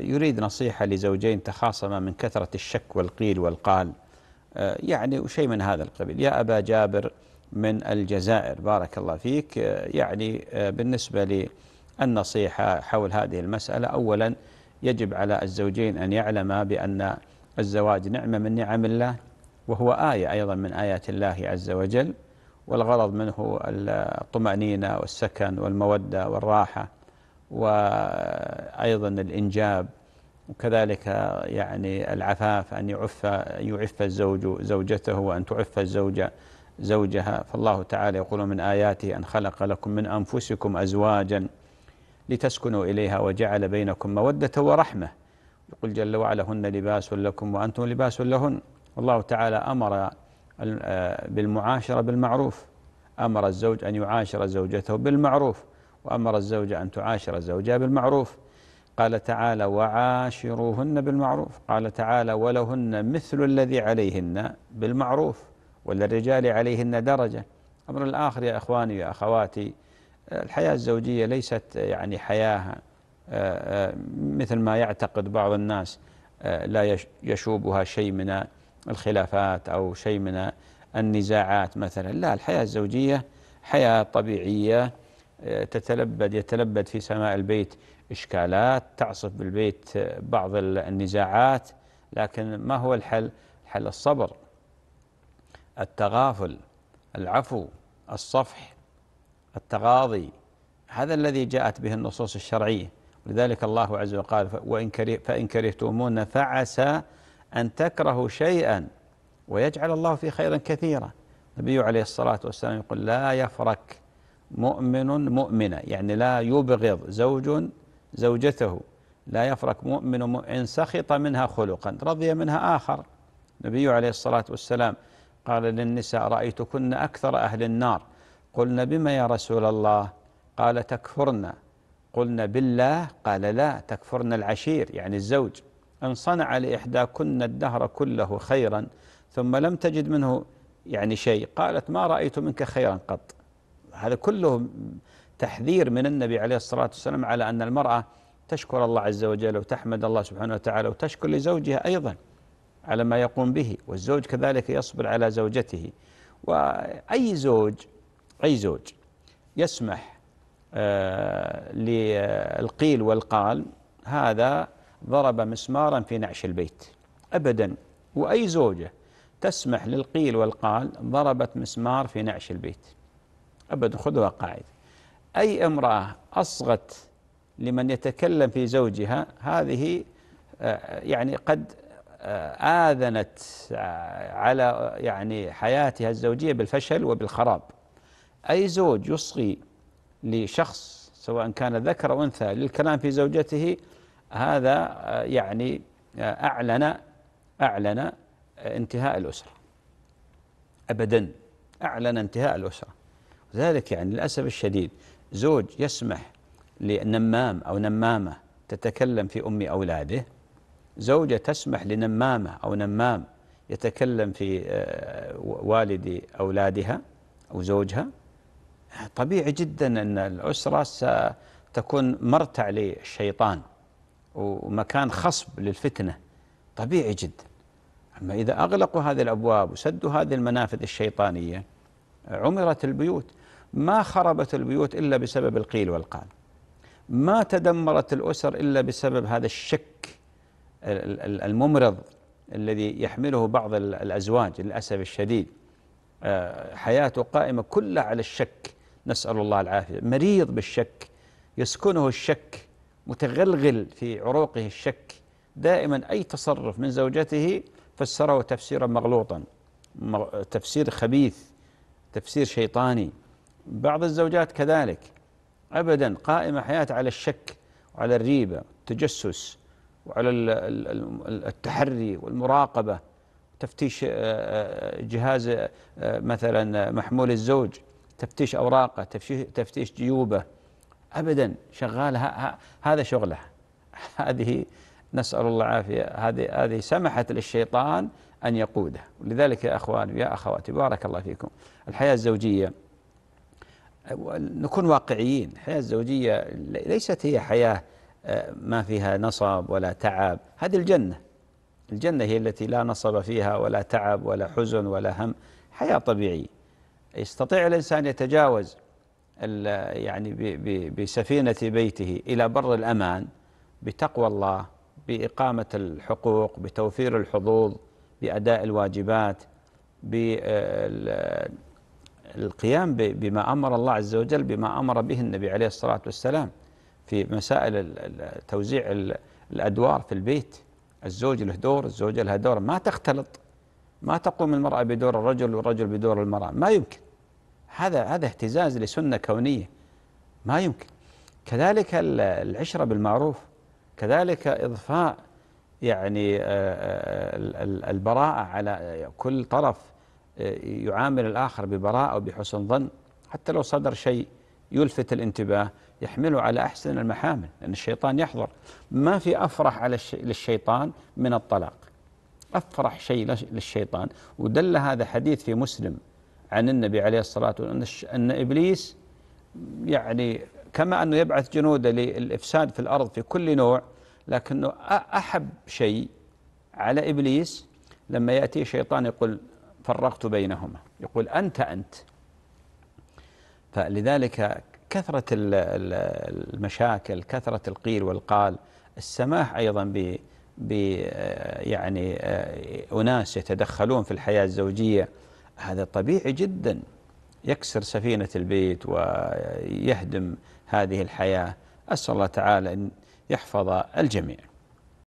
يريد نصيحة لزوجين تخاصما من كثرة الشك والقيل والقال آه، يعني وشيء من هذا القبيل يا أبا جابر من الجزائر بارك الله فيك آه، يعني آه، بالنسبة للنصيحة حول هذه المسألة أولا يجب على الزوجين أن يعلما بأن الزواج نعمة من نعم الله وهو آية أيضا من آيات الله عز وجل والغرض منه الطمأنينة والسكن والمودة والراحة وأيضا الإنجاب وكذلك يعني العفاف أن يعف يعف الزوج زوجته وأن تعف الزوجة زوجها فالله تعالى يقول من آياته أن خلق لكم من أنفسكم أزواجا لتسكنوا إليها وجعل بينكم مودة ورحمة يقول جل وعلا هن لباس لكم وأنتم لباس لهن والله تعالى أمر آه، بالمعاشرة بالمعروف أمر الزوج أن يعاشر زوجته بالمعروف وأمر الزوجة أن تعاشر زوجها بالمعروف قال تعالى وعاشروهن بالمعروف قال تعالى ولهن مثل الذي عليهن بالمعروف وللرجال عليهن درجة أمر الآخر يا إخواني يا أخواتي الحياة الزوجية ليست يعني حياة آه، آه، مثل ما يعتقد بعض الناس آه، لا يشوبها شيء من الخلافات أو شيء من النزاعات مثلا لا الحياة الزوجية حياة طبيعية تتلبد يتلبد في سماء البيت إشكالات تعصف بالبيت بعض النزاعات لكن ما هو الحل؟ الحل الصبر التغافل العفو الصفح التغاضي هذا الذي جاءت به النصوص الشرعية لذلك الله عز وجل قال وإن كره فإن كرهتمونا فعسى أن تكرهوا شيئا ويجعل الله في خيرا كثيرا النبي عليه الصلاة والسلام يقول لا يفرك مؤمن مؤمنة يعني لا يبغض زوج زوجته لا يفرق مؤمن إن سخط منها خلقا رضي منها آخر النبي عليه الصلاة والسلام قال للنساء رأيتكن أكثر أهل النار قلنا بما يا رسول الله قال تكفرن قلنا بالله قال لا تكفرن العشير يعني الزوج إن صنع لإحداكن الدهر كله خيرا ثم لم تجد منه يعني شيء قالت ما رأيت منك خيرا قط هذا كله تحذير من النبي عليه الصلاة والسلام على أن المرأة تشكر الله عز وجل وتحمد الله سبحانه وتعالى وتشكر لزوجها أيضا على ما يقوم به والزوج كذلك يصبر على زوجته وأي زوج أي زوج يسمح آه، للقيل والقال هذا ضرب مسمارا في نعش البيت أبدا وأي زوجة تسمح للقيل والقال ضربت مسمار في نعش البيت أبدا خذها قاعدة أي امرأة أصغت لمن يتكلم في زوجها هذه آه، يعني قد آه، آذنت آه، على يعني حياتها الزوجية بالفشل وبالخراب أي زوج يصغي لشخص سواء كان ذكر أو أنثى للكلام في زوجته هذا يعني أعلن أعلن انتهاء الأسرة أبدا أعلن انتهاء الأسرة ذلك يعني للأسف الشديد زوج يسمح لنمام أو نمامة تتكلم في أم أولاده زوجة تسمح لنمامة أو نمام يتكلم في آه، والد أولادها أو زوجها طبيعي جدا أن الأسرة ستكون مرتع للشيطان ومكان خصب للفتنة طبيعي جدا أما إذا أغلقوا هذه الأبواب وسدوا هذه المنافذ الشيطانية عمرت البيوت ما خربت البيوت إلا بسبب القيل والقال ما تدمرت الأسر إلا بسبب هذا الشك الممرض الذي يحمله بعض الأزواج للأسف الشديد آه، حياته قائمة كلها على الشك نسأل الله العافية مريض بالشك يسكنه الشك متغلغل في عروقه الشك دائما أي تصرف من زوجته فسره تفسيرا مغلوطا تفسير خبيث تفسير شيطاني بعض الزوجات كذلك أبدا قائمة حياتها على الشك وعلى الريبة والتجسس وعلى التحري والمراقبة تفتيش آه، آه، جهاز آه، مثلا محمول الزوج تفتيش أوراقه تفتيش جيوبه أبدا شغال هذا شغله هذه نسأل الله العافية هذه هذه سمحت للشيطان أن يقوده لذلك يا أخوان يا أخواتي بارك الله فيكم الحياة الزوجية نكون واقعيين الحياة الزوجية ليست هي حياة آه، ما فيها نصب ولا تعب هذه الجنة الجنة هي التي لا نصب فيها ولا تعب ولا حزن ولا هم حياة طبيعية يستطيع الإنسان يتجاوز يعني بسفينة بيته إلى بر الأمان بتقوى الله بإقامة الحقوق بتوفير الحظوظ بأداء الواجبات بال آه، القيام بما أمر الله عز وجل بما أمر به النبي عليه الصلاة والسلام في مسائل توزيع الأدوار في البيت الزوج له دور الزوجة لها دور ما تختلط ما تقوم المرأة بدور الرجل والرجل بدور المرأة ما يمكن هذا هذا اهتزاز لسنة كونية ما يمكن كذلك العشرة بالمعروف كذلك إضفاء يعني آه، آه، البراءة على كل طرف يعامل الآخر ببراءة وبحسن ظن حتى لو صدر شيء يلفت الانتباه يحمله على أحسن المحامل لأن الشيطان يحضر ما في أفرح على الش... للشيطان من الطلاق أفرح شيء للشيطان ودل هذا حديث في مسلم عن النبي عليه الصلاة والسلام أن إبليس يعني كما أنه يبعث جنوده للإفساد في الأرض في كل نوع لكنه أحب شيء على إبليس لما يأتي شيطان يقول فرقت بينهما يقول أنت أنت فلذلك كثرة المشاكل كثرة القيل والقال السماح أيضا ب يعني آه، أناس يتدخلون في الحياة الزوجية هذا طبيعي جدا يكسر سفينة البيت ويهدم هذه الحياة أسأل الله تعالى أن يحفظ الجميع